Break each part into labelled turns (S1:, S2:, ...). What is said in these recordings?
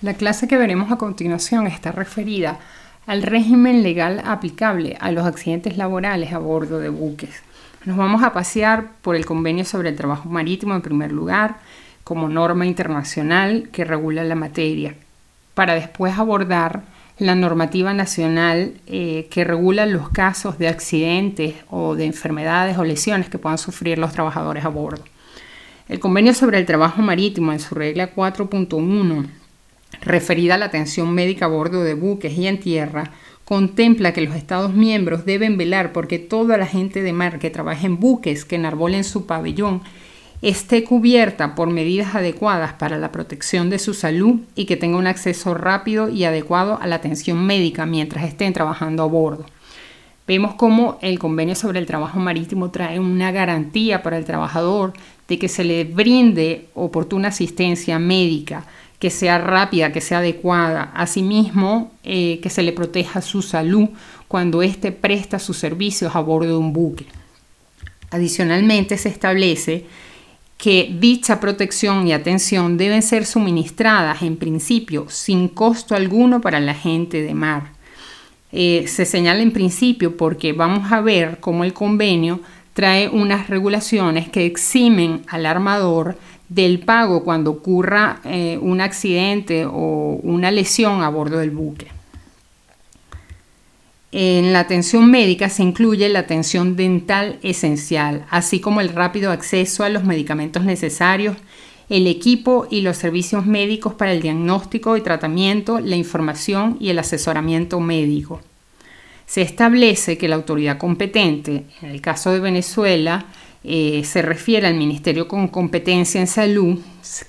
S1: La clase que veremos a continuación está referida al régimen legal aplicable a los accidentes laborales a bordo de buques. Nos vamos a pasear por el Convenio sobre el Trabajo Marítimo en primer lugar, como norma internacional que regula la materia, para después abordar la normativa nacional eh, que regula los casos de accidentes o de enfermedades o lesiones que puedan sufrir los trabajadores a bordo. El Convenio sobre el Trabajo Marítimo, en su regla 4.1, referida a la atención médica a bordo de buques y en tierra, contempla que los Estados miembros deben velar porque toda la gente de mar que trabaje en buques que enarbolen su pabellón esté cubierta por medidas adecuadas para la protección de su salud y que tenga un acceso rápido y adecuado a la atención médica mientras estén trabajando a bordo. Vemos cómo el convenio sobre el trabajo marítimo trae una garantía para el trabajador de que se le brinde oportuna asistencia médica que sea rápida, que sea adecuada. Asimismo, eh, que se le proteja su salud cuando éste presta sus servicios a bordo de un buque. Adicionalmente, se establece que dicha protección y atención deben ser suministradas en principio sin costo alguno para la gente de mar. Eh, se señala en principio porque vamos a ver cómo el convenio trae unas regulaciones que eximen al armador del pago cuando ocurra eh, un accidente o una lesión a bordo del buque. En la atención médica se incluye la atención dental esencial, así como el rápido acceso a los medicamentos necesarios, el equipo y los servicios médicos para el diagnóstico y tratamiento, la información y el asesoramiento médico. Se establece que la autoridad competente, en el caso de Venezuela, eh, se refiere al Ministerio con competencia en salud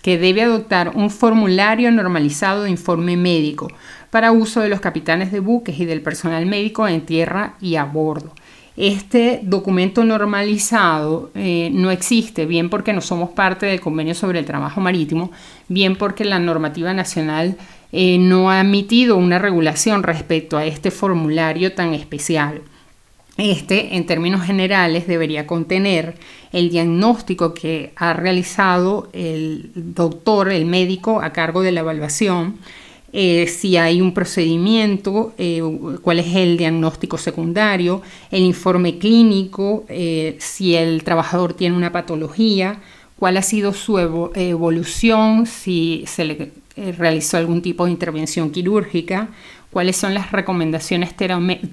S1: que debe adoptar un formulario normalizado de informe médico para uso de los capitanes de buques y del personal médico en tierra y a bordo. Este documento normalizado eh, no existe, bien porque no somos parte del convenio sobre el trabajo marítimo, bien porque la normativa nacional eh, no ha emitido una regulación respecto a este formulario tan especial. Este, en términos generales, debería contener el diagnóstico que ha realizado el doctor, el médico a cargo de la evaluación, eh, si hay un procedimiento, eh, cuál es el diagnóstico secundario, el informe clínico, eh, si el trabajador tiene una patología, cuál ha sido su evolución, si se le realizó algún tipo de intervención quirúrgica, cuáles son las recomendaciones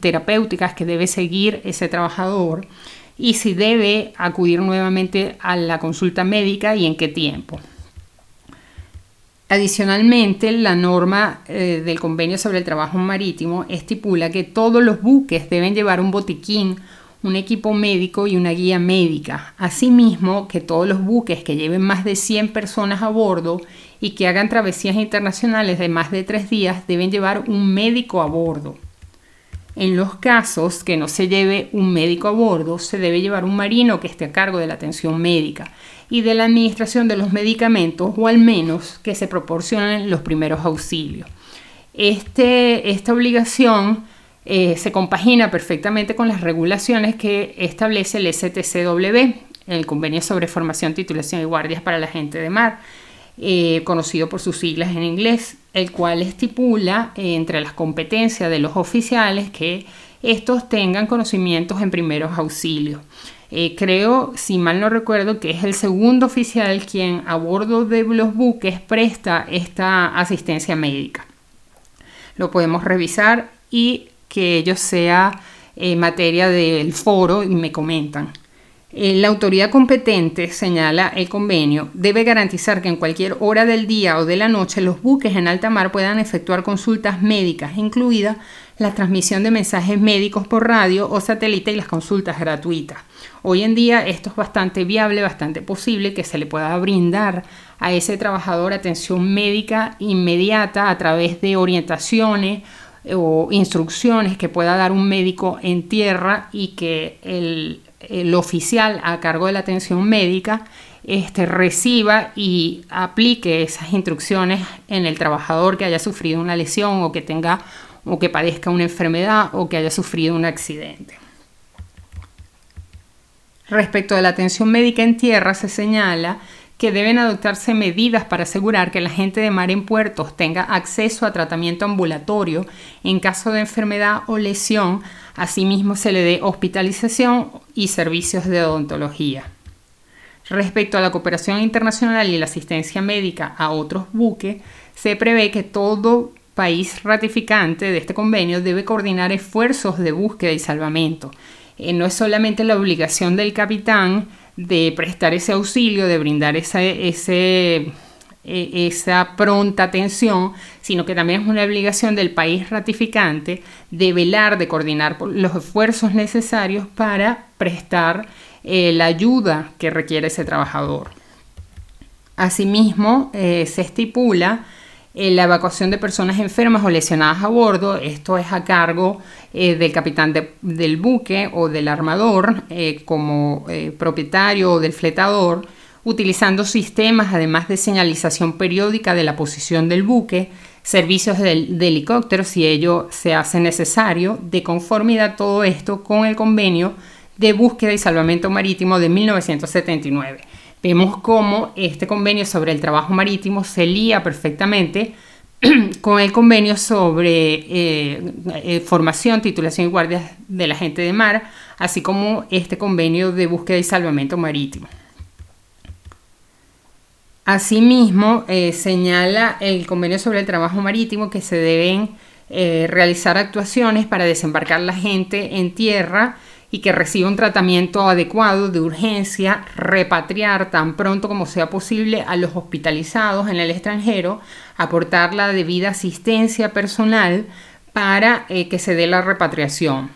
S1: terapéuticas que debe seguir ese trabajador y si debe acudir nuevamente a la consulta médica y en qué tiempo. Adicionalmente, la norma eh, del Convenio sobre el Trabajo Marítimo estipula que todos los buques deben llevar un botiquín, un equipo médico y una guía médica. Asimismo, que todos los buques que lleven más de 100 personas a bordo y que hagan travesías internacionales de más de tres días deben llevar un médico a bordo. En los casos que no se lleve un médico a bordo, se debe llevar un marino que esté a cargo de la atención médica y de la administración de los medicamentos o al menos que se proporcionen los primeros auxilios. Este, esta obligación eh, se compagina perfectamente con las regulaciones que establece el STCW, el Convenio sobre Formación, Titulación y Guardias para la Gente de Mar, eh, conocido por sus siglas en inglés, el cual estipula eh, entre las competencias de los oficiales que estos tengan conocimientos en primeros auxilios. Eh, creo, si mal no recuerdo, que es el segundo oficial quien a bordo de los buques presta esta asistencia médica. Lo podemos revisar y que ello sea en materia del foro y me comentan. Eh, la autoridad competente, señala el convenio, debe garantizar que en cualquier hora del día o de la noche los buques en alta mar puedan efectuar consultas médicas, incluida la transmisión de mensajes médicos por radio o satélite y las consultas gratuitas. Hoy en día esto es bastante viable, bastante posible que se le pueda brindar a ese trabajador atención médica inmediata a través de orientaciones o instrucciones que pueda dar un médico en tierra y que el, eh, el oficial a cargo de la atención médica este, reciba y aplique esas instrucciones en el trabajador que haya sufrido una lesión o que tenga o que padezca una enfermedad o que haya sufrido un accidente. Respecto de la atención médica en tierra, se señala que deben adoptarse medidas para asegurar que la gente de mar en puertos tenga acceso a tratamiento ambulatorio en caso de enfermedad o lesión, asimismo se le dé hospitalización y servicios de odontología. Respecto a la cooperación internacional y la asistencia médica a otros buques, se prevé que todo país ratificante de este convenio debe coordinar esfuerzos de búsqueda y salvamento. Eh, no es solamente la obligación del capitán, de prestar ese auxilio, de brindar esa, ese, e, esa pronta atención, sino que también es una obligación del país ratificante de velar, de coordinar los esfuerzos necesarios para prestar eh, la ayuda que requiere ese trabajador. Asimismo, eh, se estipula eh, la evacuación de personas enfermas o lesionadas a bordo. Esto es a cargo eh, del capitán del buque o del armador eh, como propietario o del fletador, utilizando sistemas además de señalización periódica de la posición del buque, servicios de, de helicóptero si ello se hace necesario, de conformidad todo esto con el convenio de búsqueda y salvamento marítimo de 1979 vemos cómo este convenio sobre el trabajo marítimo se lía perfectamente con el convenio sobre eh, eh, formación, titulación y guardias de la gente de mar, así como este convenio de búsqueda y salvamento marítimo. Asimismo, eh, señala el convenio sobre el trabajo marítimo que se deben realizar actuaciones para desembarcar la gente en tierra y que reciba un tratamiento adecuado de urgencia, repatriar tan pronto como sea posible a los hospitalizados en el extranjero, aportar la debida asistencia personal para eh, que se dé la repatriación,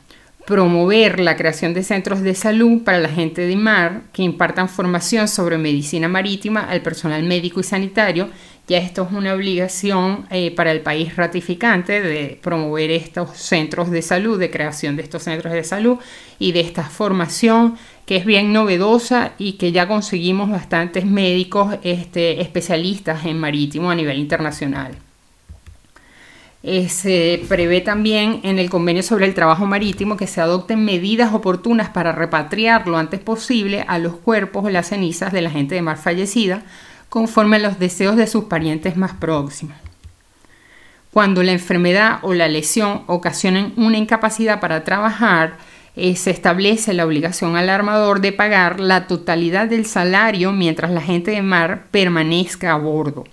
S1: promover la creación de centros de salud para la gente de mar que impartan formación sobre medicina marítima al personal médico y sanitario ya esto es una obligación eh, para el país ratificante de promover estos centros de salud, de creación de estos centros de salud y de esta formación que es bien novedosa y que ya conseguimos bastantes médicos este, especialistas en marítimo a nivel internacional. Eh, se prevé también en el convenio sobre el trabajo marítimo que se adopten medidas oportunas para repatriar lo antes posible a los cuerpos o las cenizas de la gente de mar fallecida conforme a los deseos de sus parientes más próximos. Cuando la enfermedad o la lesión ocasionan una incapacidad para trabajar, eh, se establece la obligación al armador de pagar la totalidad del salario mientras la gente de mar permanezca a bordo.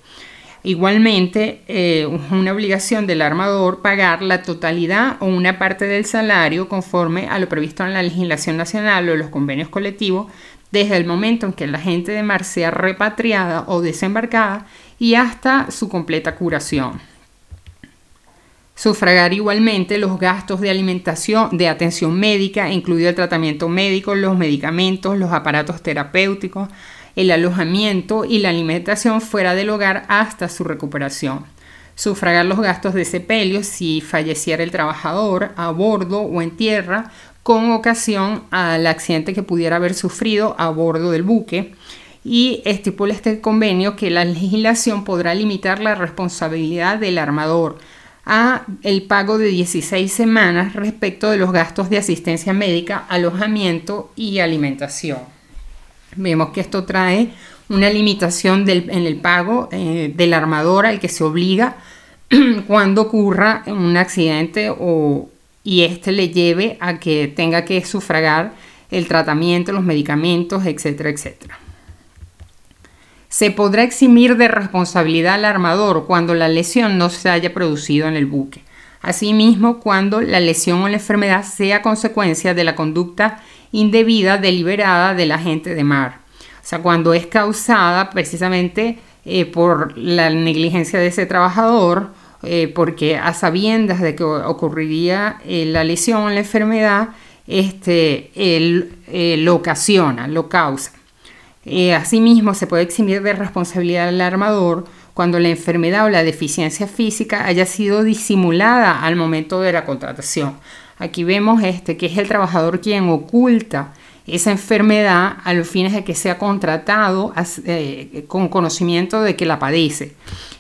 S1: Igualmente, eh, una obligación del armador pagar la totalidad o una parte del salario conforme a lo previsto en la legislación nacional o los convenios colectivos desde el momento en que la gente de mar sea repatriada o desembarcada y hasta su completa curación. Sufragar igualmente los gastos de alimentación, de atención médica, incluido el tratamiento médico, los medicamentos, los aparatos terapéuticos, el alojamiento y la alimentación fuera del hogar hasta su recuperación. Sufragar los gastos de sepelio si falleciera el trabajador a bordo o en tierra con ocasión al accidente que pudiera haber sufrido a bordo del buque y estipula este convenio que la legislación podrá limitar la responsabilidad del armador a el pago de 16 semanas respecto de los gastos de asistencia médica, alojamiento y alimentación. Vemos que esto trae una limitación en el pago eh, del armador al que se obliga cuando ocurra un accidente o, y este le lleve a que tenga que sufragar el tratamiento, los medicamentos, etcétera, etcétera. Se podrá eximir de responsabilidad al armador cuando la lesión no se haya producido en el buque. Asimismo, cuando la lesión o la enfermedad sea consecuencia de la conducta indebida deliberada de la gente de mar. O sea, cuando es causada precisamente eh, por la negligencia de ese trabajador eh, porque a sabiendas de que ocurriría eh, la lesión, o la enfermedad, este, eh, lo ocasiona, lo causa. asimismo, se puede eximir de responsabilidad al armador cuando la enfermedad o la deficiencia física haya sido disimulada al momento de la contratación. Aquí vemos este, que es el trabajador quien oculta esa enfermedad a los fines de que sea contratado eh, con conocimiento de que la padece.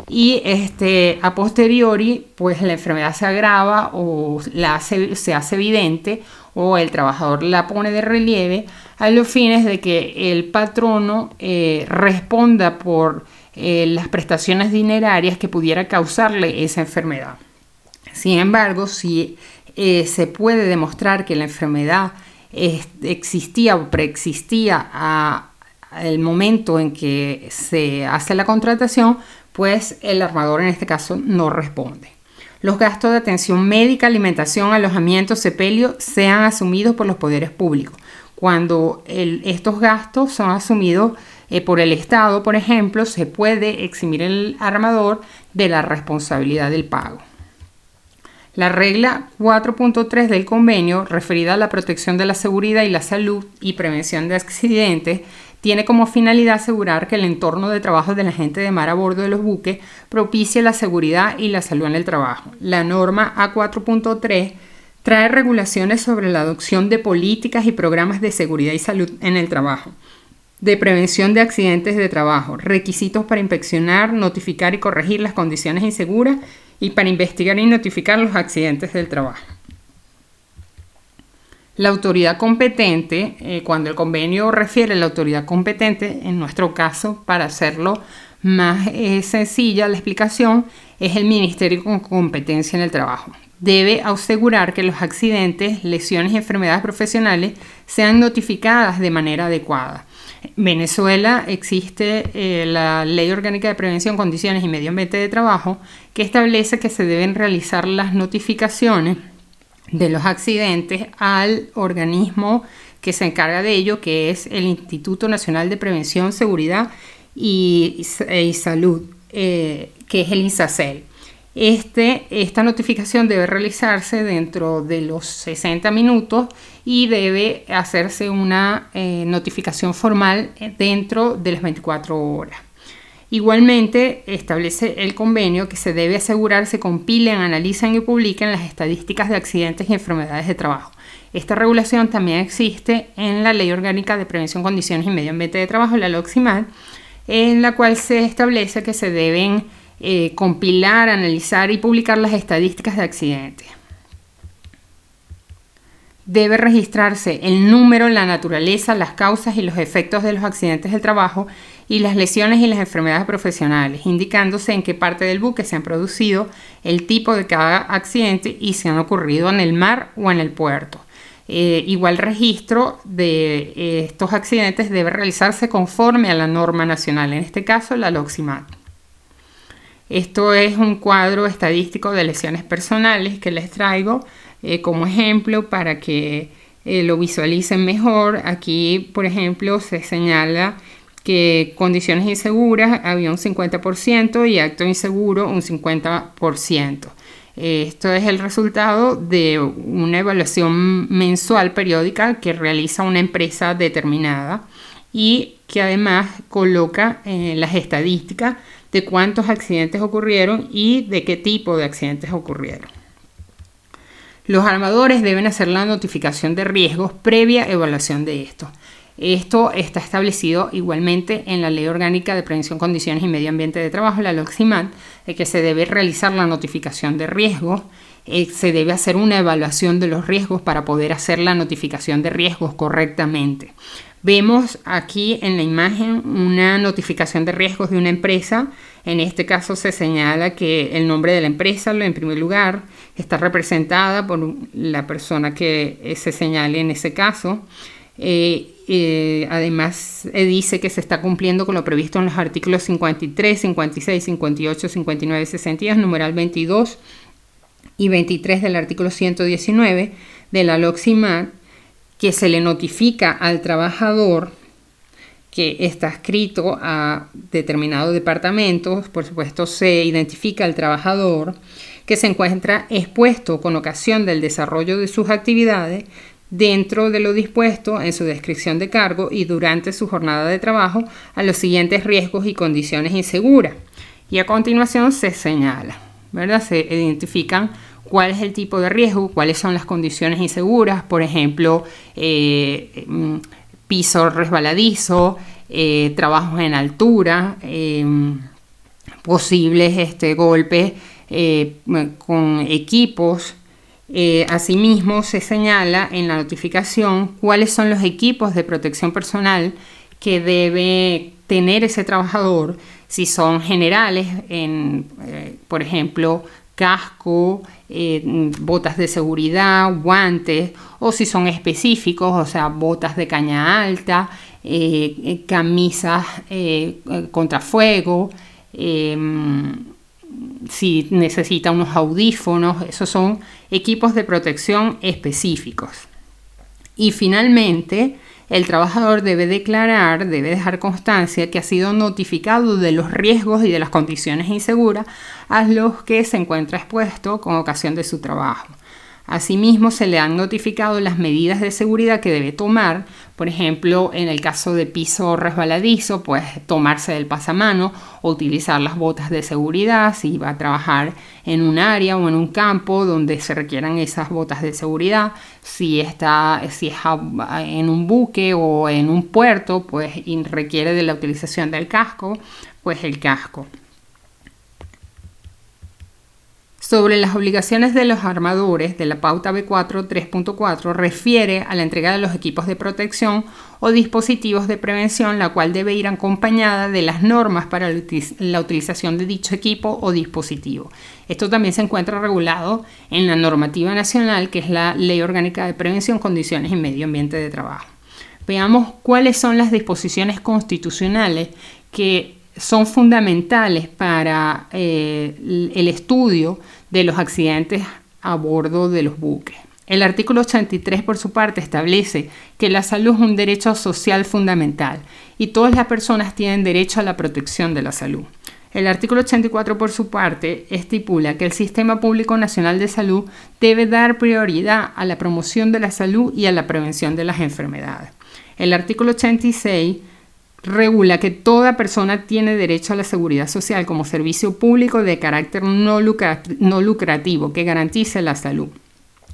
S1: Y este, a posteriori, pues la enfermedad se agrava o la se hace evidente o el trabajador la pone de relieve a los fines de que el patrono eh, responda por eh, las prestaciones dinerarias que pudiera causarle esa enfermedad. Sin embargo, si se puede demostrar que la enfermedad existía o preexistía al el momento en que se hace la contratación, pues el armador en este caso no responde. Los gastos de atención médica, alimentación, alojamiento, sepelio sean asumidos por los poderes públicos. Cuando estos gastos son asumidos eh, por el Estado, por ejemplo, se puede eximir el armador de la responsabilidad del pago. La regla 4.3 del convenio, referida a la protección de la seguridad y la salud y prevención de accidentes, tiene como finalidad asegurar que el entorno de trabajo de la gente de mar a bordo de los buques propicie la seguridad y la salud en el trabajo. La norma A4.3 trae regulaciones sobre la adopción de políticas y programas de seguridad y salud en el trabajo de prevención de accidentes de trabajo, requisitos para inspeccionar, notificar y corregir las condiciones inseguras y para investigar y notificar los accidentes del trabajo. La autoridad competente, eh, cuando el convenio refiere a la autoridad competente, en nuestro caso, para hacerlo más eh, sencilla la explicación, es el ministerio con competencia en el trabajo. Debe asegurar que los accidentes, lesiones y enfermedades profesionales sean notificadas de manera adecuada Venezuela existe eh, la Ley Orgánica de Prevención, Condiciones y Medio Ambiente de Trabajo, que establece que se deben realizar las notificaciones de los accidentes al organismo que se encarga de ello, que es el Instituto Nacional de Prevención, Seguridad y, Salud, eh, que es el INSACEL. Este, esta notificación debe realizarse dentro de los 60 minutos y debe hacerse una eh, notificación formal eh, dentro de las 24 horas. Igualmente, establece el convenio que se debe asegurar se compilen, analizan y publiquen las estadísticas de accidentes y enfermedades de trabajo. Esta regulación también existe en la Ley Orgánica de Prevención, Condiciones y Medio Ambiente de Trabajo, la LOXIMAD, en la cual se establece que se deben eh, compilar, analizar y publicar las estadísticas de accidentes. Debe registrarse el número, la naturaleza, las causas y los efectos de los accidentes de trabajo y las lesiones y las enfermedades profesionales, indicándose en qué parte del buque se han producido, el tipo de cada accidente y si han ocurrido en el mar o en el puerto. Eh, igual registro de eh, estos accidentes debe realizarse conforme a la norma nacional, en este caso la LOXIMAT. Esto es un cuadro estadístico de lesiones personales que les traigo eh, como ejemplo para que eh, lo visualicen mejor. Aquí, por ejemplo, se señala que condiciones inseguras había un 50% y acto inseguro un 50%. Esto es el resultado de una evaluación mensual periódica que realiza una empresa determinada y que además coloca eh, las estadísticas de cuántos accidentes ocurrieron y de qué tipo de accidentes ocurrieron. Los armadores deben hacer la notificación de riesgos previa evaluación de esto. Esto está establecido igualmente en la Ley Orgánica de Prevención, Condiciones y Medio Ambiente de Trabajo, la LOXIMAT, de que se debe realizar la notificación de riesgos, eh, se debe hacer una evaluación de los riesgos para poder hacer la notificación de riesgos correctamente. Vemos aquí en la imagen una notificación de riesgos de una empresa. En este caso se señala que el nombre de la empresa, en primer lugar, está representada por la persona que eh, se señale en ese caso. Eh, eh, además, dice que se está cumpliendo con lo previsto en los artículos 53, 56, 58, 59, 60 numeral 22 y 23 del artículo 119 de la LOXIMAT que se le notifica al trabajador que está escrito a determinado departamento, por supuesto se identifica al trabajador que se encuentra expuesto con ocasión del desarrollo de sus actividades dentro de lo dispuesto en su descripción de cargo y durante su jornada de trabajo a los siguientes riesgos y condiciones inseguras. Y a continuación se señala, ¿verdad? Se identifican cuál es el tipo de riesgo, cuáles son las condiciones inseguras, por ejemplo, eh, mm, piso resbaladizo, eh, trabajos en altura, em, posibles este, golpes eh, mm, con equipos. asimismo, se señala en la notificación cuáles son los equipos de protección personal que debe tener ese trabajador, si son generales, en, por ejemplo, casco, eh, botas de seguridad, guantes, o si son específicos, o sea, botas de caña alta, eh, camisas eh, contra fuego, em, si necesita unos audífonos, esos son equipos de protección específicos. Y finalmente, el trabajador debe declarar, debe dejar constancia que ha sido notificado de los riesgos y de las condiciones inseguras a los que se encuentra expuesto con ocasión de su trabajo. Asimismo, se le han notificado las medidas de seguridad que debe tomar, por ejemplo, en el caso de piso resbaladizo, pues tomarse del pasamano o utilizar las botas de seguridad si va a trabajar en un área o en un campo donde se requieran esas botas de seguridad, si está si es en un buque o en un puerto, pues requiere de la utilización del casco, pues el casco sobre las obligaciones de los armadores de la pauta B4 3.4 refiere a la entrega de los equipos de protección o dispositivos de prevención, la cual debe ir acompañada de las normas para la utilización de dicho equipo o dispositivo. Esto también se encuentra regulado en la normativa nacional, que es la Ley Orgánica de Prevención, Condiciones y Medio Ambiente de Trabajo. Veamos cuáles son las disposiciones constitucionales que son fundamentales para eh, el estudio de los accidentes a bordo de los buques. El artículo 83, por su parte, establece que la salud es un derecho social fundamental y todas las personas tienen derecho a la protección de la salud. El artículo 84, por su parte, estipula que el Sistema Público Nacional de Salud debe dar prioridad a la promoción de la salud y a la prevención de las enfermedades. El artículo 86 regula que toda persona tiene derecho a la seguridad social como servicio público de carácter no, lucrativo que garantice la salud.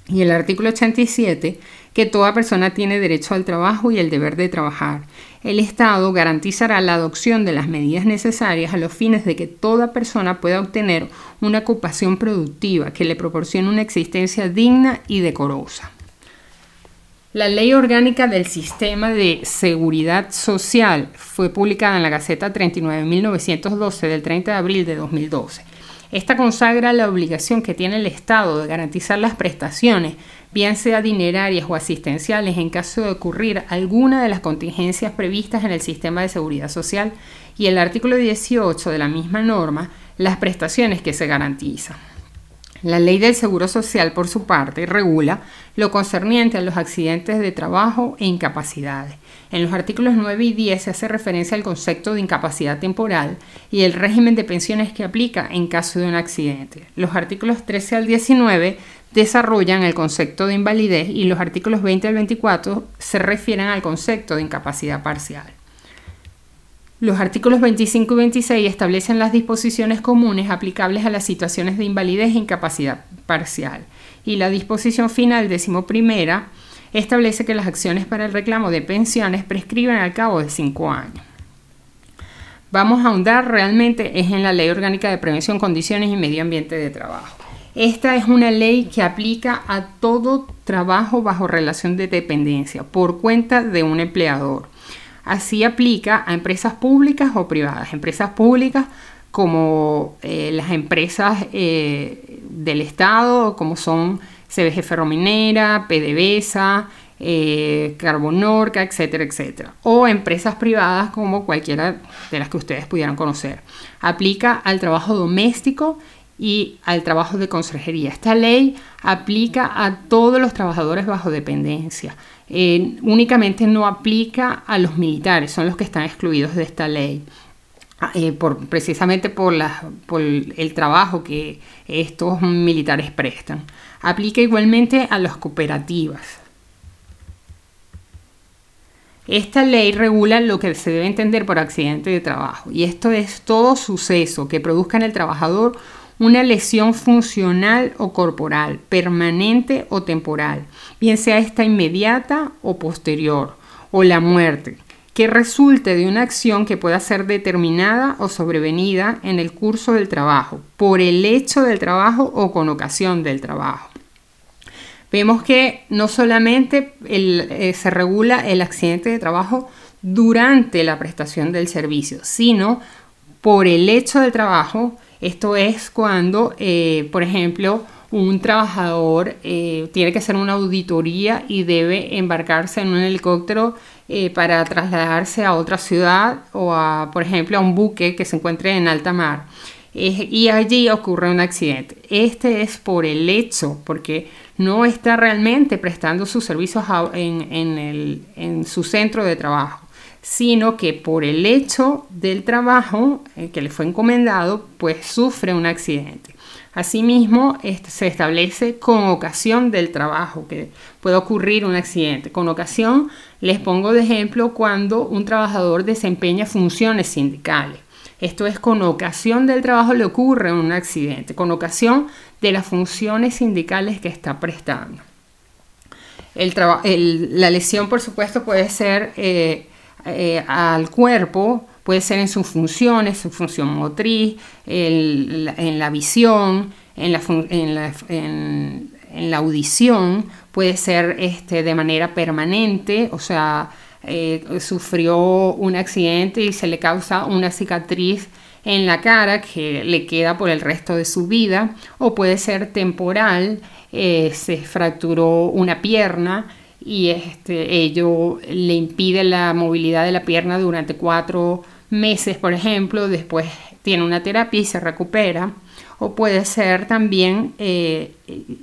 S1: Y el artículo 87, que toda persona tiene derecho al trabajo y el deber de trabajar. El Estado garantizará la adopción de las medidas necesarias a los fines de que toda persona pueda obtener una ocupación productiva que le proporcione una existencia digna y decorosa. La Ley Orgánica del Sistema de Seguridad Social fue publicada en la Gaceta 39.912 del 30 de abril de 2012. Esta consagra la obligación que tiene el Estado de garantizar las prestaciones, bien sea dinerarias o asistenciales, en caso de ocurrir alguna de las contingencias previstas en el sistema de seguridad social y el artículo 18 de la misma norma, las prestaciones que se garantizan. La ley del Seguro Social, por su parte, regula lo concerniente a los accidentes de trabajo e incapacidades. En los artículos 9 y 10 se hace referencia al concepto de incapacidad temporal y el régimen de pensiones que aplica en caso de un accidente. Los artículos 13 al 19 desarrollan el concepto de invalidez y los artículos 20 al 24 se refieren al concepto de incapacidad parcial. Los artículos 25 y 26 establecen las disposiciones comunes aplicables a las situaciones de invalidez e incapacidad parcial. Y la disposición final decimoprimera establece que las acciones para el reclamo de pensiones prescriben al cabo de cinco años. Vamos a ahondar realmente en la Ley Orgánica de Prevención, Condiciones y Medio Ambiente de Trabajo. Esta es una ley que aplica a todo trabajo bajo relación de dependencia por cuenta de un empleador. Así aplica a empresas públicas o privadas. Empresas públicas como eh, las empresas eh, del Estado, como son CBG Ferrominera, PDVSA, eh, Carbonorca, etcétera, etcétera. O empresas privadas como cualquiera de las que ustedes pudieran conocer. Aplica al trabajo doméstico y al trabajo de consejería. Esta ley aplica a todos los trabajadores bajo dependencia. Eh, únicamente no aplica a los militares, son los que están excluidos de esta ley. Ah, eh, precisamente por, el trabajo que estos militares prestan. Aplica igualmente a las cooperativas. Esta ley regula lo que se debe entender por accidente de trabajo y esto es todo suceso que produzca en el trabajador una lesión funcional o corporal, permanente o temporal, bien sea esta inmediata o posterior, o la muerte, que resulte de una acción que pueda ser determinada o sobrevenida en el curso del trabajo, por el hecho del trabajo o con ocasión del trabajo. Vemos que no solamente eh, se regula el accidente de trabajo durante la prestación del servicio, sino por el hecho del trabajo, esto es cuando, eh, por ejemplo, un trabajador eh, tiene que hacer una auditoría y debe embarcarse en un helicóptero eh, para trasladarse a otra ciudad o por ejemplo, a un buque que se encuentre en alta mar. y allí ocurre un accidente. Este es por el hecho, porque no está realmente prestando sus servicios en su centro de trabajo sino que por el hecho del trabajo eh, que le fue encomendado, pues sufre un accidente. Asimismo, este, se establece con ocasión del trabajo, que puede ocurrir un accidente. Con ocasión, les pongo de ejemplo cuando un trabajador desempeña funciones sindicales. Esto es con ocasión del trabajo le ocurre un accidente, con ocasión de las funciones sindicales que está prestando. la lesión, por supuesto, puede ser eh, eh, al cuerpo, Puede ser en sus funciones, su función motriz, en la visión, en la, audición, puede ser este, de manera permanente, o sea, eh, sufrió un accidente y se le causa una cicatriz en la cara que le queda por el resto de su vida, o puede ser temporal, eh, se fracturó una pierna y este, ello le impide la movilidad de la pierna durante cuatro meses, por ejemplo, después tiene una terapia y se recupera, o puede ser también eh,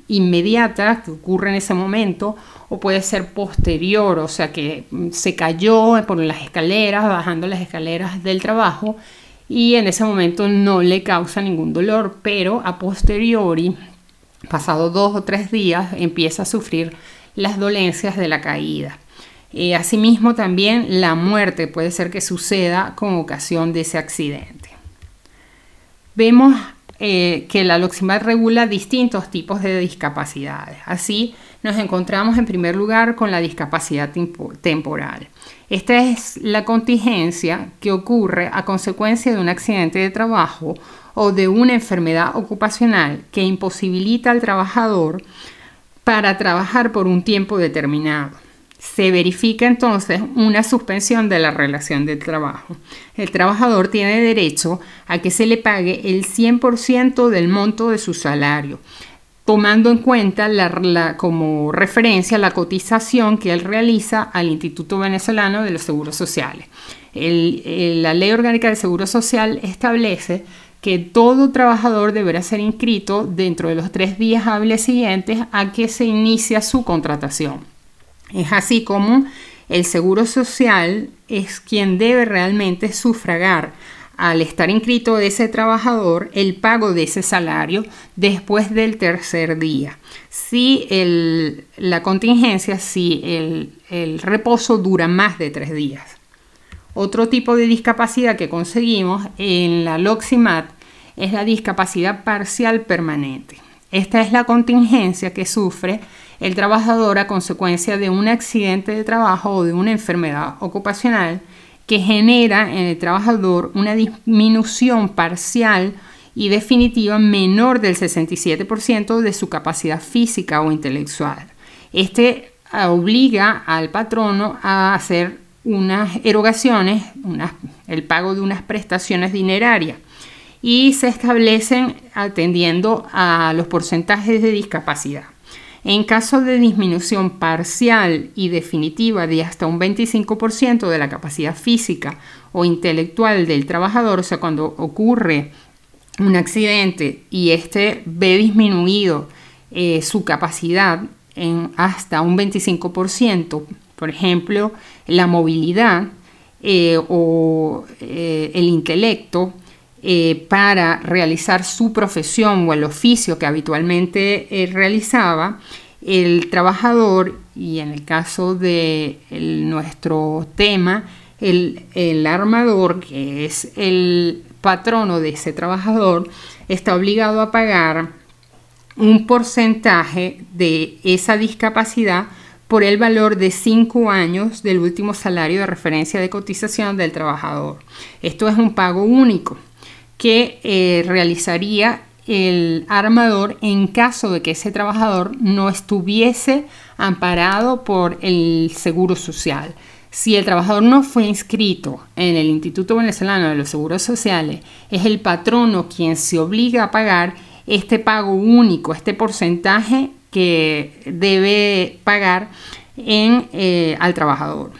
S1: inmediata, que ocurre en ese momento, o puede ser posterior, o sea, que mm, se cayó por las escaleras, bajando las escaleras del trabajo, y en ese momento no le causa ningún dolor, pero a posteriori, pasado dos o tres días, empieza a sufrir las dolencias de la caída asimismo, también la muerte puede ser que suceda con ocasión de ese accidente. Vemos eh, que la Loximal regula distintos tipos de discapacidades. Así, nos encontramos en primer lugar con la discapacidad temporal. Esta es la contingencia que ocurre a consecuencia de un accidente de trabajo o de una enfermedad ocupacional que imposibilita al trabajador para trabajar por un tiempo determinado se verifica entonces una suspensión de la relación de trabajo. El trabajador tiene derecho a que se le pague el 100% del monto de su salario, tomando en cuenta como referencia la cotización que él realiza al Instituto Venezolano de los Seguros Sociales. la Ley Orgánica del Seguro Social establece que todo trabajador deberá ser inscrito dentro de los tres días hábiles siguientes a que se inicia su contratación. Es así como el Seguro Social es quien debe realmente sufragar al estar inscrito ese trabajador el pago de ese salario después del tercer día. Si la contingencia, si el, el reposo dura más de tres días. Otro tipo de discapacidad que conseguimos en la LOXIMAT es la discapacidad parcial permanente. Esta es la contingencia que sufre el trabajador a consecuencia de un accidente de trabajo o de una enfermedad ocupacional que genera en el trabajador una disminución parcial y definitiva menor del 67% de su capacidad física o intelectual. Este ah, obliga al patrono a hacer unas erogaciones, el pago de unas prestaciones dinerarias y se establecen atendiendo a los porcentajes de discapacidad. En caso de disminución parcial y definitiva de hasta un 25% de la capacidad física o intelectual del trabajador, o sea, cuando ocurre un accidente y éste ve disminuido eh, su capacidad en hasta un 25%, por ejemplo, la movilidad eh, o eh, el intelecto, eh, para realizar su profesión o el oficio que habitualmente eh, realizaba, el trabajador, y en el caso de nuestro tema, el, el, armador, que es el patrono de ese trabajador, está obligado a pagar un porcentaje de esa discapacidad por el valor de cinco años del último salario de referencia de cotización del trabajador. Esto es un pago único que eh, realizaría el armador en caso de que ese trabajador no estuviese amparado por el Seguro Social. Si el trabajador no fue inscrito en el Instituto Venezolano de los Seguros Sociales, es el patrono quien se obliga a pagar este pago único, este porcentaje que debe pagar eh, al trabajador.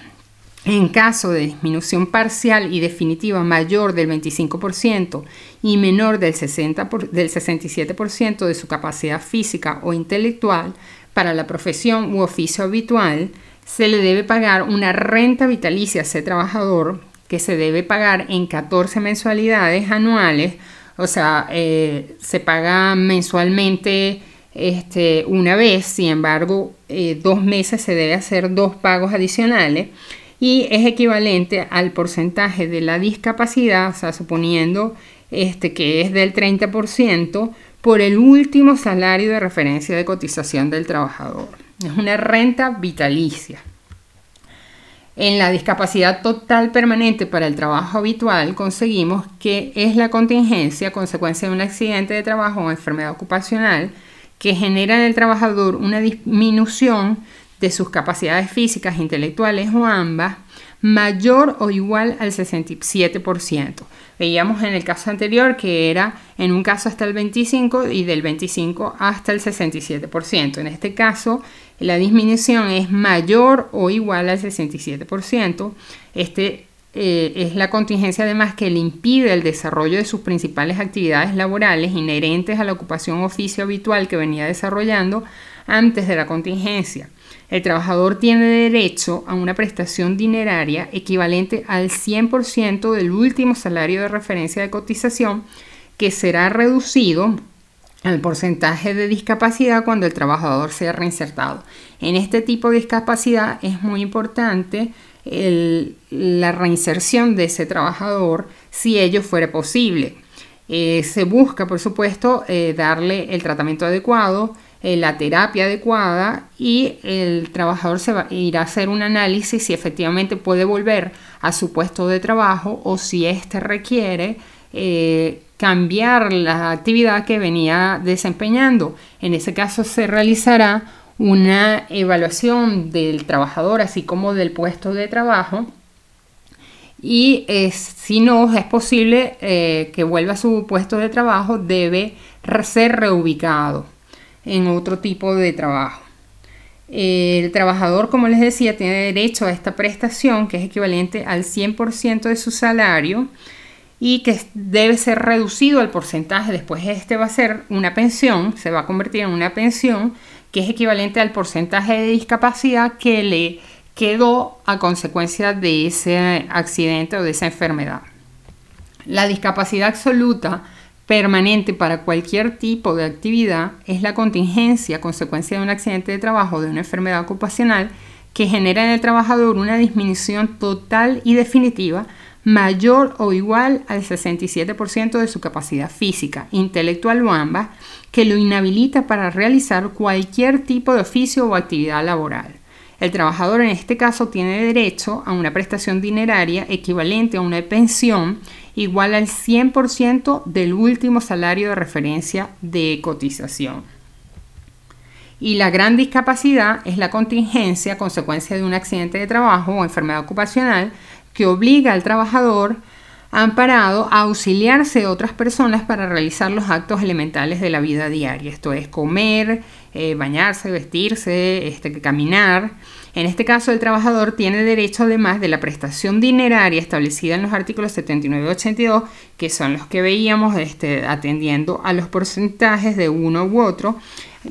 S1: En caso de disminución parcial y definitiva mayor del 25% y menor del, 67% de su capacidad física o intelectual para la profesión u oficio habitual, se le debe pagar una renta vitalicia a ese trabajador que se debe pagar en 14 mensualidades anuales, o sea, eh, se paga mensualmente este, una vez, sin embargo, eh, dos meses se debe hacer dos pagos adicionales y es equivalente al porcentaje de la discapacidad, o sea, suponiendo este, que es del 30% por el último salario de referencia de cotización del trabajador. Es una renta vitalicia. En la discapacidad total permanente para el trabajo habitual conseguimos que es la contingencia consecuencia de un accidente de trabajo o enfermedad ocupacional que genera en el trabajador una disminución de sus capacidades físicas, intelectuales o ambas, mayor o igual al 67%. Veíamos en el caso anterior que era en un caso hasta el 25% y del 25% hasta el 67%. En este caso, la disminución es mayor o igual al 67%. Este eh, es la contingencia además que le impide el desarrollo de sus principales actividades laborales inherentes a la ocupación oficio habitual que venía desarrollando antes de la contingencia el trabajador tiene derecho a una prestación dineraria equivalente al 100% del último salario de referencia de cotización que será reducido al porcentaje de discapacidad cuando el trabajador sea reinsertado. En este tipo de discapacidad es muy importante la reinserción de ese trabajador si ello fuera posible. Eh, se busca, por supuesto, eh, darle el tratamiento adecuado, eh, la terapia adecuada y el trabajador se irá a hacer un análisis si efectivamente puede volver a su puesto de trabajo o si éste requiere eh, cambiar la actividad que venía desempeñando. En ese caso se realizará una evaluación del trabajador así como del puesto de trabajo y eh, si no es posible que vuelva a su puesto de trabajo debe ser reubicado en otro tipo de trabajo. El trabajador, como les decía, tiene derecho a esta prestación que es equivalente al 100% de su salario y que debe ser reducido al porcentaje. Después este va a ser una pensión, se va a convertir en una pensión que es equivalente al porcentaje de discapacidad que le quedó a consecuencia de ese accidente o de esa enfermedad. La discapacidad absoluta permanente para cualquier tipo de actividad es la contingencia consecuencia de un accidente de trabajo o de una enfermedad ocupacional que genera en el trabajador una disminución total y definitiva mayor o igual al 67% de su capacidad física, intelectual o ambas, que lo inhabilita para realizar cualquier tipo de oficio o actividad laboral. El trabajador en este caso tiene derecho a una prestación dineraria equivalente a una pensión igual al 100% del último salario de referencia de cotización. Y la gran discapacidad es la contingencia consecuencia de un accidente de trabajo o enfermedad ocupacional que obliga al trabajador han parado a auxiliarse otras personas para realizar los actos elementales de la vida diaria, esto es comer, eh, bañarse, vestirse, este, caminar. En este caso, el trabajador tiene derecho además de la prestación dineraria establecida en los artículos 79 y 82, que son los que veíamos este, atendiendo a los porcentajes de uno u otro,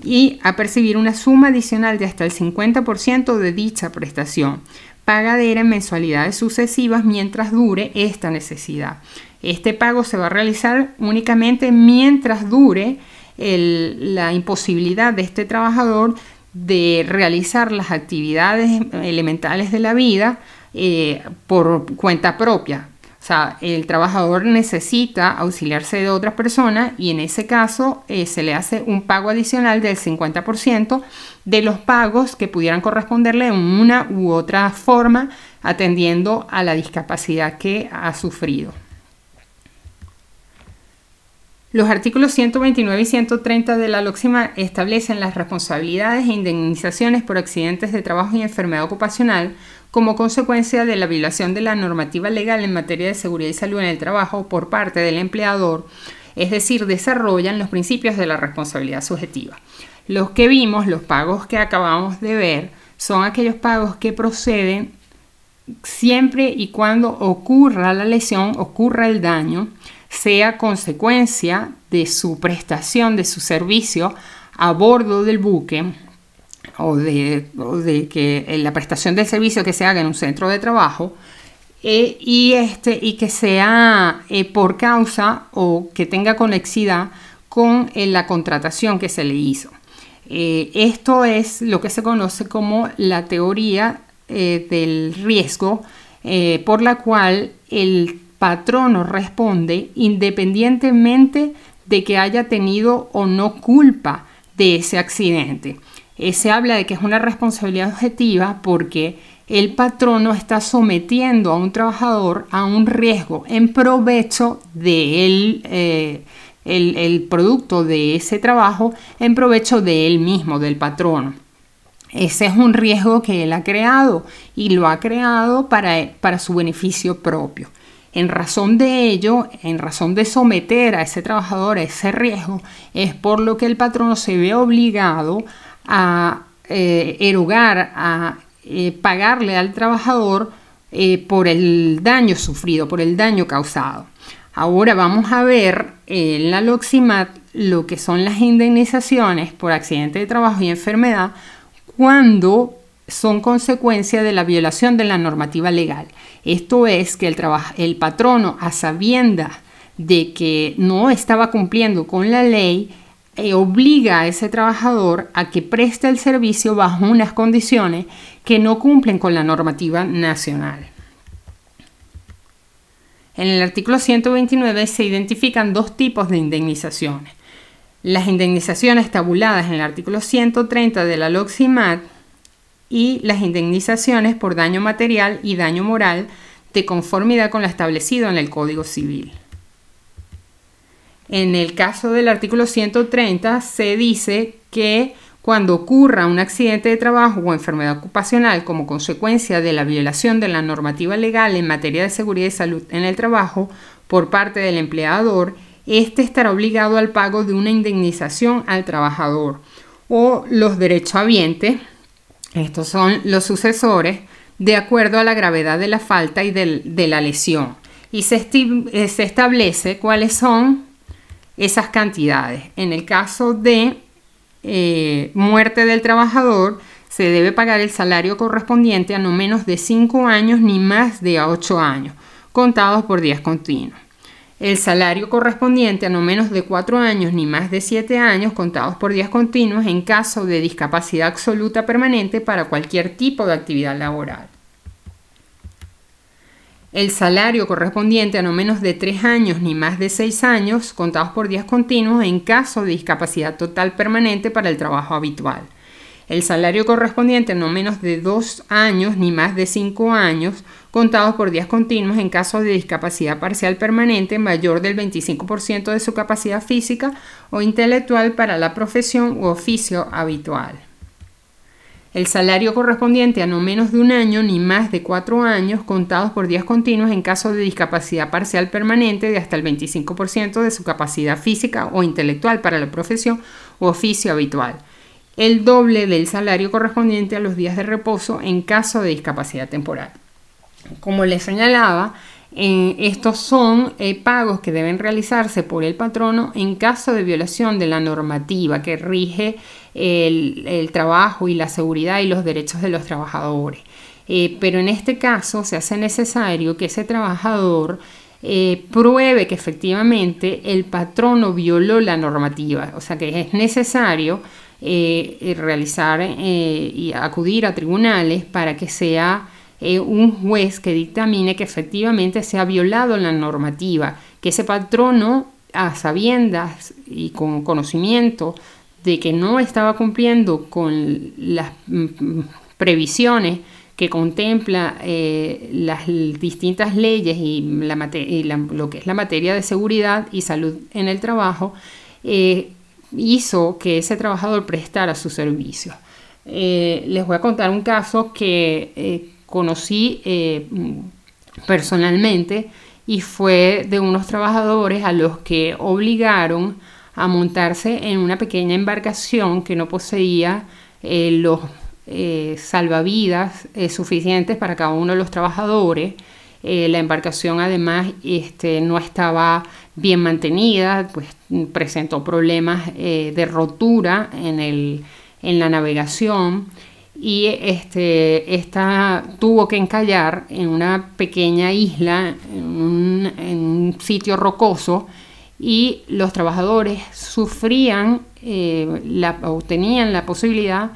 S1: y a percibir una suma adicional de hasta el 50% de dicha prestación pagadera en mensualidades sucesivas mientras dure esta necesidad. Este pago se va a realizar únicamente mientras dure la imposibilidad de este trabajador de realizar las actividades elementales de la vida eh, por cuenta propia. O sea, el trabajador necesita auxiliarse de otras personas y en ese caso eh, se le hace un pago adicional del 50% de los pagos que pudieran corresponderle en una u otra forma atendiendo a la discapacidad que ha sufrido. Los artículos 129 y 130 de la LOXIMA establecen las responsabilidades e indemnizaciones por accidentes de trabajo y enfermedad ocupacional como consecuencia de la violación de la normativa legal en materia de seguridad y salud en el trabajo por parte del empleador, es decir, desarrollan los principios de la responsabilidad subjetiva. Los que vimos, los pagos que acabamos de ver, son aquellos pagos que proceden siempre y cuando ocurra la lesión, ocurra el daño, sea consecuencia de su prestación, de su servicio a bordo del buque o de, que eh, la prestación del servicio que se haga en un centro de trabajo eh, y, este, y que sea eh, por causa o que tenga conexidad con la contratación que se le hizo. Eh, esto es lo que se conoce como la teoría eh, del riesgo, eh, por la cual el patrono responde independientemente de que haya tenido o no culpa de ese accidente. se habla de que es una responsabilidad objetiva porque el patrono está sometiendo a un trabajador a un riesgo en provecho de él el, producto de ese trabajo en provecho de él mismo, del patrón. Ese es un riesgo que él ha creado y lo ha creado para, su beneficio propio. En razón de ello, en razón de someter a ese trabajador a ese riesgo, es por lo que el patrón se ve obligado a eh, erogar, a eh, pagarle al trabajador eh, por el daño sufrido, por el daño causado. Ahora vamos a ver en la Loximat lo que son las indemnizaciones por accidente de trabajo y enfermedad cuando son consecuencia de la violación de la normativa legal. Esto es que el, patrono, a sabienda de que no estaba cumpliendo con la ley, eh, obliga a ese trabajador a que preste el servicio bajo unas condiciones que no cumplen con la normativa nacional. En el artículo 129 se identifican dos tipos de indemnizaciones. Las indemnizaciones tabuladas en el artículo 130 de la LOXIMAT y las indemnizaciones por daño material y daño moral de conformidad con lo establecido en el Código Civil. En el caso del artículo 130 se dice que cuando ocurra un accidente de trabajo o enfermedad ocupacional como consecuencia de la violación de la normativa legal en materia de seguridad y salud en el trabajo por parte del empleador, éste estará obligado al pago de una indemnización al trabajador o los derechohabientes, estos son los sucesores, de acuerdo a la gravedad de la falta y de, la lesión. Y eh, se establece cuáles son esas cantidades. En el caso de eh, muerte del trabajador, se debe pagar el salario correspondiente a no menos de 5 años ni más de 8 años, contados por días continuos. El salario correspondiente a no menos de 4 años ni más de 7 años, contados por días continuos, en caso de discapacidad absoluta permanente para cualquier tipo de actividad laboral el salario correspondiente a no menos de tres años ni más de seis años, contados por días continuos, en caso de discapacidad total permanente para el trabajo habitual. El salario correspondiente a no menos de dos años ni más de cinco años, contados por días continuos, en caso de discapacidad parcial permanente mayor del 25% de su capacidad física o intelectual para la profesión u oficio habitual el salario correspondiente a no menos de un año ni más de cuatro años contados por días continuos en caso de discapacidad parcial permanente de hasta el 25% de su capacidad física o intelectual para la profesión u oficio habitual, el doble del salario correspondiente a los días de reposo en caso de discapacidad temporal. Como les señalaba, eh, estos son eh, pagos que deben realizarse por el patrono en caso de violación de la normativa que rige el, trabajo y la seguridad y los derechos de los trabajadores. Eh, pero en este caso se hace necesario que ese trabajador eh, pruebe que efectivamente el patrono violó la normativa, o sea que es necesario eh, realizar y acudir a tribunales para que sea un juez que dictamine que efectivamente se ha violado la normativa, que ese patrono a sabiendas y con conocimiento de que no estaba cumpliendo con las mm, mm, previsiones que contempla eh, las distintas leyes y, lo que es la materia de seguridad y salud en el trabajo, eh, hizo que ese trabajador prestara su servicios. Eh, les voy a contar un caso que conocí personalmente y fue de unos trabajadores a los que obligaron a montarse en una pequeña embarcación que no poseía eh, los eh, salvavidas eh, suficientes para cada uno de los trabajadores. la embarcación además este, no estaba bien mantenida, pues presentó problemas de rotura en, la navegación y este, esta tuvo que encallar en una pequeña isla, en un sitio rocoso y los trabajadores sufrían eh, la, o tenían la posibilidad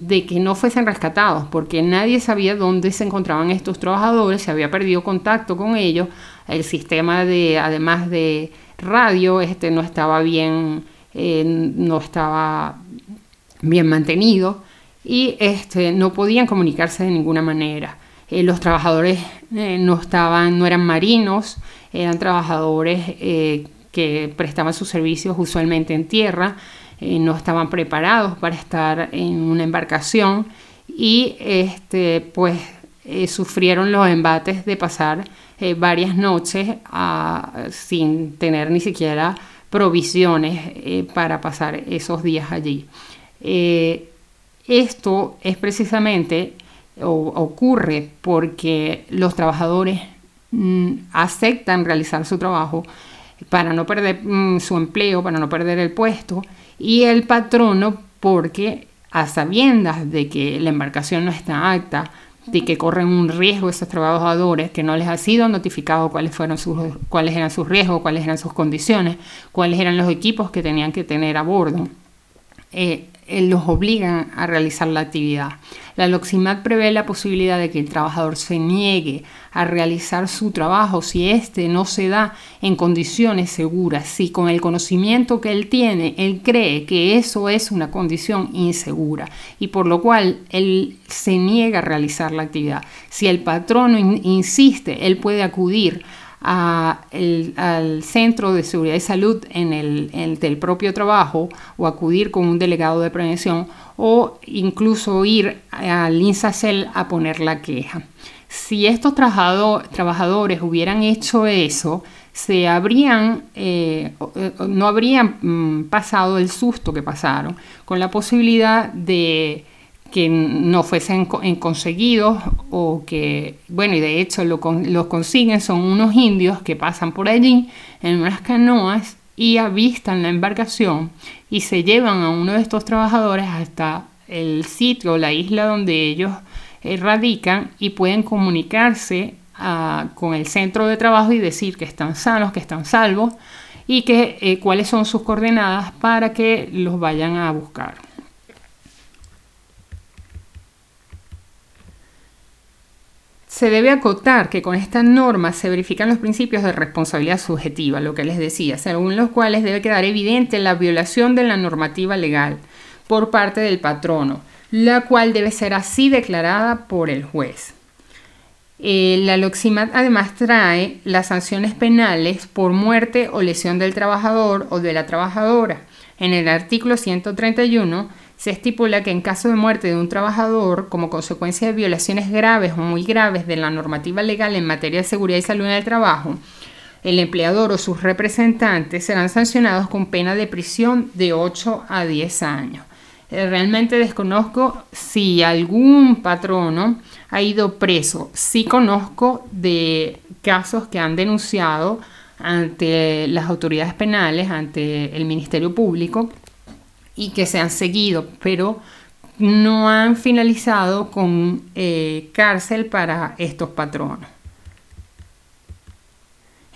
S1: de que no fuesen rescatados, porque nadie sabía dónde se encontraban estos trabajadores, se había perdido contacto con ellos, el sistema de, además de radio, este no estaba bien, eh, no estaba bien mantenido y este, no podían comunicarse de ninguna manera. Eh, los trabajadores no estaban, no eran marinos, eran trabajadores que prestaban sus servicios usualmente en tierra, eh, no estaban preparados para estar en una embarcación y este, pues eh, sufrieron los embates de pasar eh, varias noches ah, sin tener ni siquiera provisiones para pasar esos días allí. esto es precisamente o, ocurre porque los trabajadores mm, aceptan realizar su trabajo para no perder mm, su empleo, para no perder el puesto, y el patrono porque a sabiendas de que la embarcación no está acta, de que corren un riesgo esos trabajadores, que no les ha sido notificado cuáles, fueron sus, cuáles eran sus riesgos, cuáles eran sus condiciones, cuáles eran los equipos que tenían que tener a bordo. Eh, eh, los obligan a realizar la actividad. La Loximat prevé la posibilidad de que el trabajador se niegue a realizar su trabajo si éste no se da en condiciones seguras, si con el conocimiento que él tiene, él cree que eso es una condición insegura y por lo cual él se niega a realizar la actividad. Si el patrono insiste, él puede acudir al centro de seguridad y salud en el, del propio trabajo o acudir con un delegado de prevención o incluso ir al INSACEL a poner la queja. Si estos trabajadores hubieran hecho eso, se habrían, eh, no habrían mm, pasado el susto que pasaron con la posibilidad de que no fuesen eh, conseguidos o que, bueno, y de hecho los consiguen, son unos indios que pasan por allí en unas canoas y avistan la embarcación y se llevan a uno de estos trabajadores hasta el sitio, la isla donde ellos eh, radican y pueden comunicarse ah, con el centro de trabajo y decir que están sanos, que están salvos y que eh, cuáles son sus coordenadas para que los vayan a buscar. Se debe acotar que con esta norma se verifican los principios de responsabilidad subjetiva, lo que les decía, según los cuales debe quedar evidente la violación de la normativa legal por parte del patrono, la cual debe ser así declarada por el juez. Eh, la LOXIMAT además trae las sanciones penales por muerte o lesión del trabajador o de la trabajadora. En el artículo 131 se estipula que en caso de muerte de un trabajador, como consecuencia de violaciones graves o muy graves de la normativa legal en materia de seguridad y salud en el trabajo, el empleador o sus representantes serán sancionados con pena de prisión de 8 a 10 años. Eh, realmente desconozco si algún patrono ha ido preso. Sí conozco de casos que han denunciado ante las autoridades penales, ante el Ministerio Público, y que se han seguido, pero no han finalizado con eh, cárcel para estos patronos.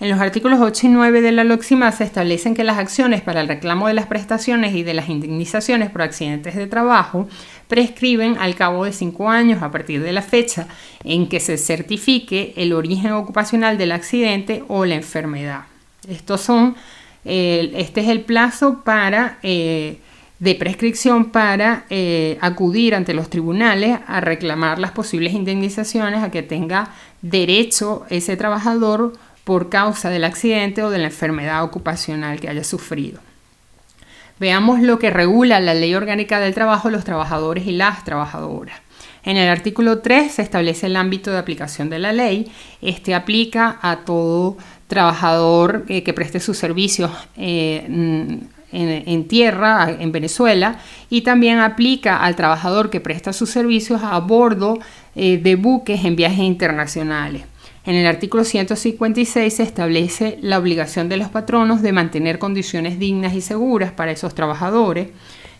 S1: En los artículos 8 y 9 de la LOXIMA se establecen que las acciones para el reclamo de las prestaciones y de las indemnizaciones por accidentes de trabajo prescriben al cabo de 5 años a partir de la fecha en que se certifique el origen ocupacional del accidente o la enfermedad. Estos son, este es el plazo para eh, de prescripción para eh, acudir ante los tribunales a reclamar las posibles indemnizaciones a que tenga derecho ese trabajador por causa del accidente o de la enfermedad ocupacional que haya sufrido. Veamos lo que regula la Ley Orgánica del Trabajo los trabajadores y las trabajadoras. En el artículo 3 se establece el ámbito de aplicación de la ley. Este aplica a todo trabajador eh, que preste sus servicios eh, mm, en, tierra en Venezuela y también aplica al trabajador que presta sus servicios a bordo eh, de buques en viajes internacionales. En el artículo 156 se establece la obligación de los patronos de mantener condiciones dignas y seguras para esos trabajadores.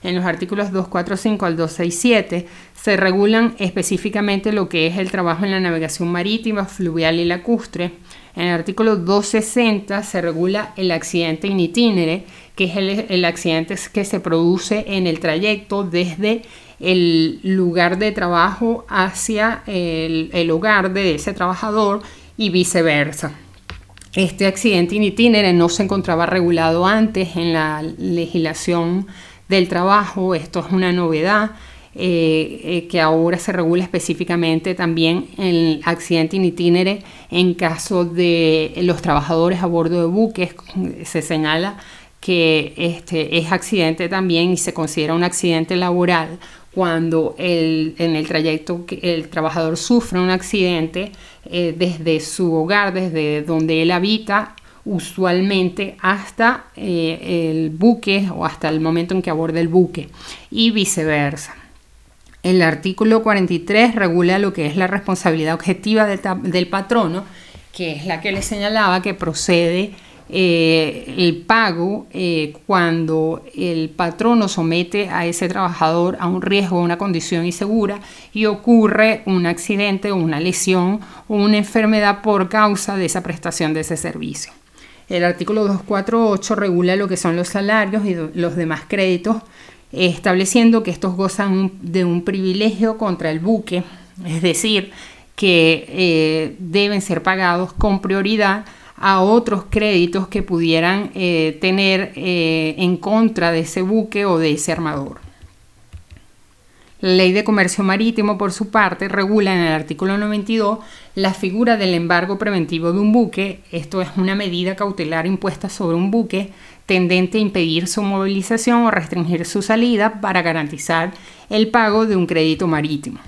S1: En los artículos 245 al 267 se regulan específicamente lo que es el trabajo en la navegación marítima, fluvial y lacustre. En el artículo 260 se regula el accidente in itinere que es el, accidente que se produce en el trayecto desde el lugar de trabajo hacia el, el hogar de ese trabajador y viceversa. Este accidente in itinere no se encontraba regulado antes en la legislación del trabajo, esto es una novedad. Eh, eh, que ahora se regula específicamente también el accidente in itinere en caso de los trabajadores a bordo de buques. Se señala que este, es accidente también y se considera un accidente laboral cuando el, en el trayecto el trabajador sufre un accidente eh, desde su hogar, desde donde él habita, usualmente hasta eh, el buque o hasta el momento en que aborda el buque y viceversa. El artículo 43 regula lo que es la responsabilidad objetiva del, del patrono, que es la que le señalaba que procede eh, el pago eh, cuando el patrono somete a ese trabajador a un riesgo, a una condición insegura y ocurre un accidente o una lesión o una enfermedad por causa de esa prestación de ese servicio. El artículo 248 regula lo que son los salarios y los demás créditos, estableciendo que estos gozan de un privilegio contra el buque, es decir, que eh, deben ser pagados con prioridad a otros créditos que pudieran eh, tener eh, en contra de ese buque o de ese armador. La ley de comercio marítimo, por su parte, regula en el artículo 92 la figura del embargo preventivo de un buque. Esto es una medida cautelar impuesta sobre un buque tendente a impedir su movilización o restringir su salida para garantizar el pago de un crédito marítimo.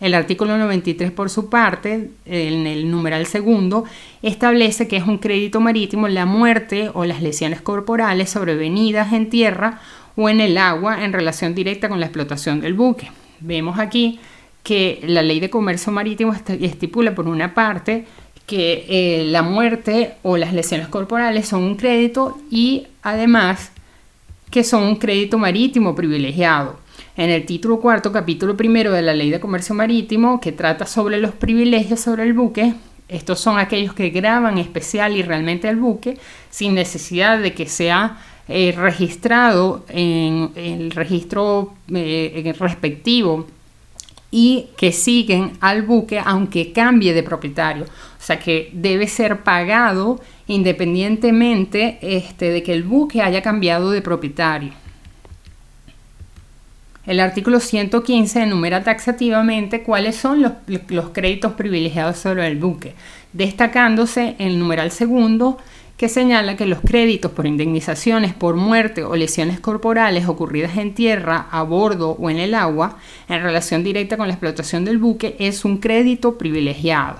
S1: El artículo 93, por su parte, en el numeral segundo, establece que es un crédito marítimo la muerte o las lesiones corporales sobrevenidas en tierra o en el agua en relación directa con la explotación del buque. Vemos aquí que la ley de comercio marítimo estipula, por una parte, que eh, la muerte o las lesiones corporales son un crédito y además que son un crédito marítimo privilegiado en el título cuarto, capítulo primero de la Ley de Comercio Marítimo, que trata sobre los privilegios sobre el buque. Estos son aquellos que graban especial y realmente al buque, sin necesidad de que sea eh, registrado en, el registro eh, respectivo y que siguen al buque aunque cambie de propietario. O sea que debe ser pagado independientemente este, de que el buque haya cambiado de propietario. El artículo 115 enumera taxativamente cuáles son los, créditos privilegiados sobre el buque, destacándose el numeral segundo que señala que los créditos por indemnizaciones por muerte o lesiones corporales ocurridas en tierra, a bordo o en el agua, en relación directa con la explotación del buque, es un crédito privilegiado.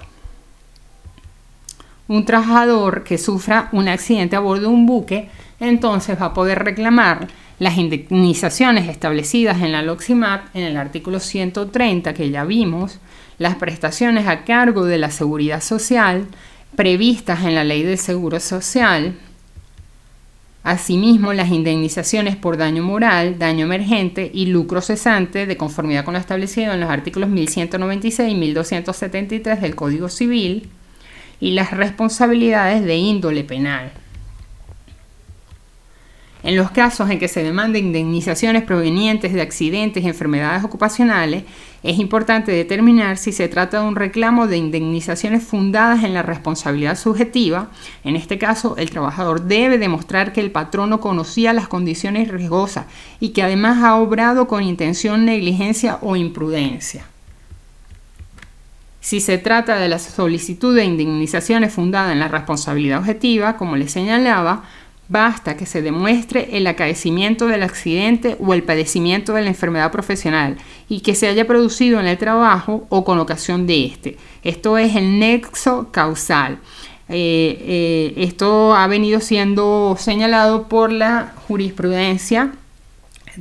S1: Un trabajador que sufra un accidente a bordo de un buque, entonces va a poder reclamar las indemnizaciones establecidas en la LOXIMAP en el artículo 130 que ya vimos, las prestaciones a cargo de la seguridad social previstas en la ley del seguro social, Asimismo, las indemnizaciones por daño moral, daño emergente y lucro cesante, de conformidad con lo establecido en los artículos 1196 y 1273 del Código Civil, y las responsabilidades de índole penal. En los casos en que se demanden indemnizaciones provenientes de accidentes y enfermedades ocupacionales, es importante determinar si se trata de un reclamo de indemnizaciones fundadas en la responsabilidad subjetiva. En este caso, el trabajador debe demostrar que el patrono conocía las condiciones riesgosas y que además ha obrado con intención, negligencia o imprudencia. Si se trata de la solicitud de indemnizaciones fundadas en la responsabilidad objetiva, como les señalaba, Basta que se demuestre el acaecimiento del accidente o el padecimiento de la enfermedad profesional y que se haya producido en el trabajo o con ocasión de este Esto es el nexo causal. Eh, eh, esto ha venido siendo señalado por la jurisprudencia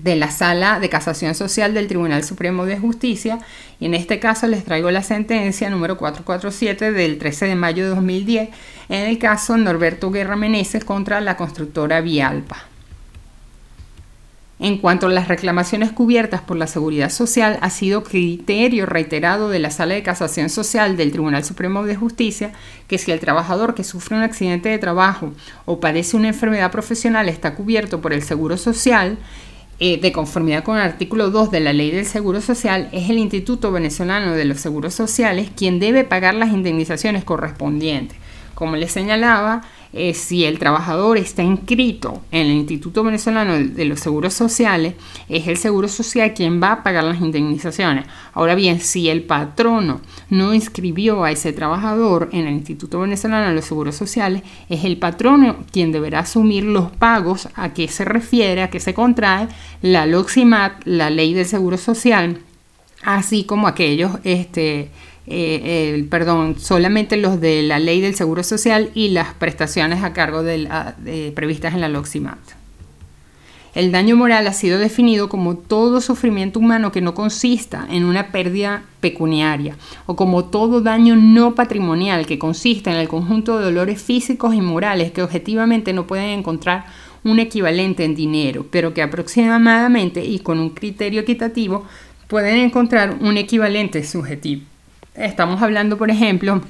S1: de la Sala de Casación Social del Tribunal Supremo de Justicia y en este caso les traigo la sentencia número 447 del 13 de mayo de 2010 en el caso Norberto Guerra Meneses contra la constructora Vialpa. En cuanto a las reclamaciones cubiertas por la Seguridad Social, ha sido criterio reiterado de la Sala de Casación Social del Tribunal Supremo de Justicia que si el trabajador que sufre un accidente de trabajo o padece una enfermedad profesional está cubierto por el Seguro Social, eh, de conformidad con el artículo 2 de la Ley del Seguro Social, es el Instituto Venezolano de los Seguros Sociales quien debe pagar las indemnizaciones correspondientes. Como les señalaba, eh, si el trabajador está inscrito en el Instituto Venezolano de los Seguros Sociales, es el Seguro Social quien va a pagar las indemnizaciones. Ahora bien, si el patrono no inscribió a ese trabajador en el Instituto Venezolano de los Seguros Sociales, es el patrono quien deberá asumir los pagos a que se refiere, a que se contrae la LOXIMAT, la Ley del Seguro Social, así como aquellos este, eh, perdón, solamente los de la ley del Seguro Social y las prestaciones a cargo de previstas en la LOXIMAT. El daño moral ha sido definido como todo sufrimiento humano que no consista en una pérdida pecuniaria o como todo daño no patrimonial que consista en el conjunto de dolores físicos y morales que objetivamente no pueden encontrar un equivalente en dinero, pero que aproximadamente y con un criterio equitativo pueden encontrar un equivalente subjetivo estamos hablando, por ejemplo,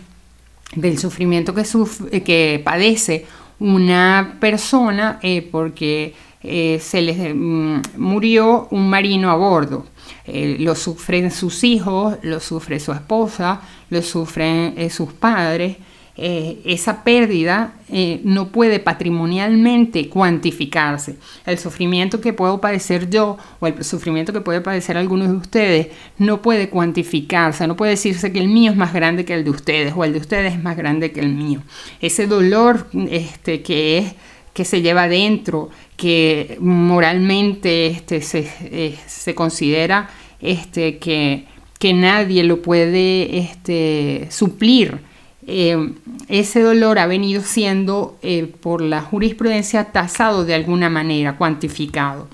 S1: del sufrimiento que, que padece una persona eh, porque eh, se les mm, murió un marino a bordo. Eh, lo sufren sus hijos, lo sufre su esposa, lo sufren sus padres, eh, esa pérdida eh, no puede patrimonialmente cuantificarse. El sufrimiento que puedo padecer yo o el sufrimiento que puede padecer algunos de ustedes no puede cuantificarse, no puede decirse que el mío es más grande que el de ustedes o el de ustedes es más grande que el mío. Ese dolor este, que es que se lleva dentro, que moralmente este, eh, se, considera este, que, que nadie lo puede este, suplir eh, ese dolor ha venido siendo eh, por la jurisprudencia tasado de alguna manera, cuantificado.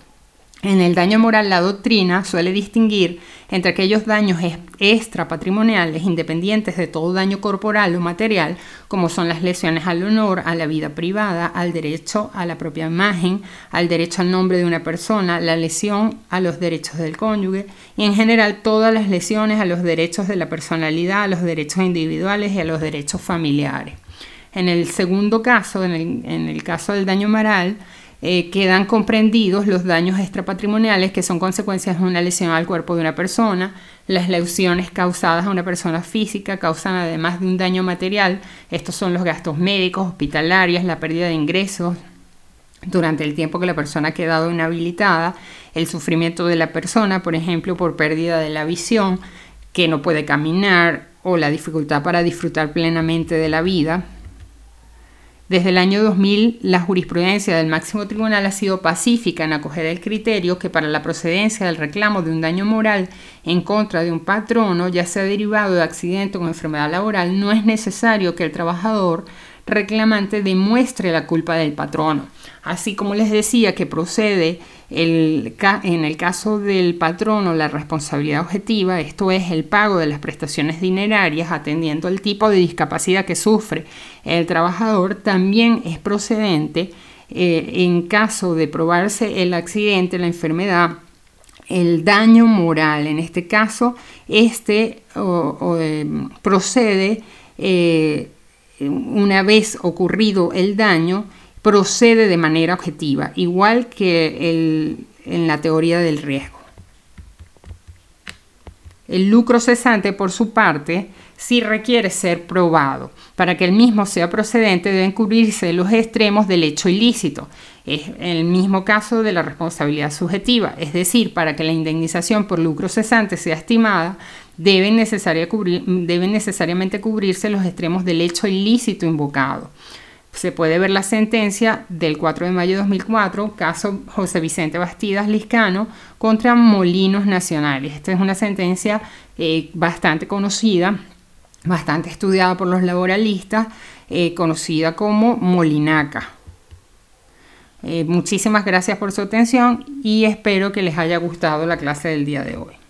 S1: En el daño moral, la doctrina suele distinguir entre aquellos daños extrapatrimoniales independientes de todo daño corporal o material, como son las lesiones al honor, a la vida privada, al derecho a la propia imagen, al derecho al nombre de una persona, la lesión a los derechos del cónyuge y en general todas las lesiones a los derechos de la personalidad, a los derechos individuales y a los derechos familiares. En el segundo caso, en el caso del daño moral, eh, quedan comprendidos los daños extrapatrimoniales que son consecuencias de una lesión al cuerpo de una persona. Las lesiones causadas a una persona física causan además de un daño material. Estos son los gastos médicos, hospitalarias, la pérdida de ingresos durante el tiempo que la persona ha quedado inhabilitada, el sufrimiento de la persona, por ejemplo, por pérdida de la visión, que no puede caminar o la dificultad para disfrutar plenamente de la vida, desde el año 2000, la jurisprudencia del máximo tribunal ha sido pacífica en acoger el criterio que para la procedencia del reclamo de un daño moral en contra de un patrono, ya sea derivado de accidente o enfermedad laboral, no es necesario que el trabajador reclamante demuestre la culpa del patrono. Así como les decía que procede en el caso del o la responsabilidad objetiva, esto es el pago de las prestaciones dinerarias atendiendo al tipo de discapacidad que sufre el trabajador, también es procedente eh, en caso de probarse el accidente, la enfermedad, el daño moral. En este caso, este eh, procede eh, una vez ocurrido el daño, procede de manera objetiva, igual que en la teoría del riesgo. El lucro cesante, por su parte, sí requiere ser probado. Para que el mismo sea procedente deben cubrirse los extremos del hecho ilícito. Es el mismo caso de la responsabilidad subjetiva. Es decir, para que la indemnización por lucro cesante sea estimada, deben necesariamente cubrirse los extremos del hecho ilícito invocado se puede ver la sentencia del 4 de mayo de 2004, caso José Vicente Bastidas Liscano contra Molinos Nacionales. Esta es una sentencia eh, bastante conocida, bastante estudiada por los laboralistas, eh, conocida como Molinaca. Eh, muchísimas gracias por su atención y espero que les haya gustado la clase del día de hoy.